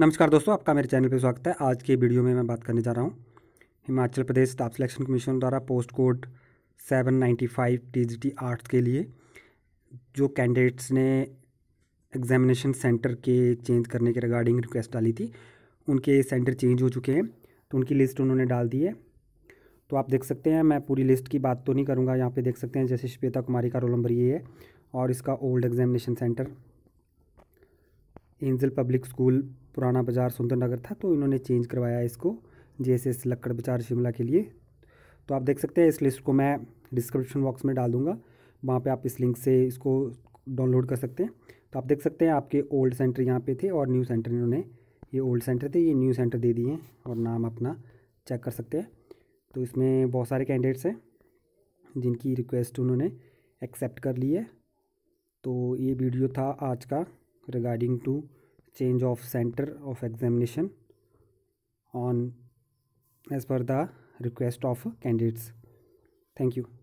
नमस्कार दोस्तों आपका मेरे चैनल पर स्वागत है आज के वीडियो में मैं बात करने जा रहा हूँ Himachal Pradesh staff selection commission द्वारा post code seven ninety five T G T arts के लिए जो कैंडिडेट्स ने एग्जामिनेशन सेंटर के चेंज करने के रिगार्डिंग रिक्वेस्ट डाली थी उनके सेंटर चेंज हो चुके हैं तो उनकी लिस्ट उन्होंने डाल दी है तो आप देख सकते हैं मैं पूरी लिस्ट की बात तो नहीं करूँगा यहाँ पर देख सकते हैं जैसे श्वेता कुमारी का रोल नंबर ये है और इसका old examination centre Angel public school पुराना बाज़ार सुंदरनगर था तो इन्होंने चेंज करवाया इसको जे एस एस लक्कड़ बाजार शिमला के लिए तो आप देख सकते हैं इस लिस्ट को मैं डिस्क्रिप्शन बॉक्स में डाल दूँगा वहाँ पर आप इस लिंक से इसको डाउनलोड कर सकते हैं तो आप देख सकते हैं आपके ओल्ड सेंटर यहाँ पर थे और न्यू सेंटर इन्होंने ये ओल्ड सेंटर थे ये न्यू सेंटर दे दिए हैं और नाम अपना चेक कर सकते हैं तो इसमें बहुत सारे कैंडिडेट्स हैं जिनकी रिक्वेस्ट उन्होंने एक्सेप्ट कर ली है तो ये वीडियो था आज का regarding to change of center of examination on as per the request of candidates thank you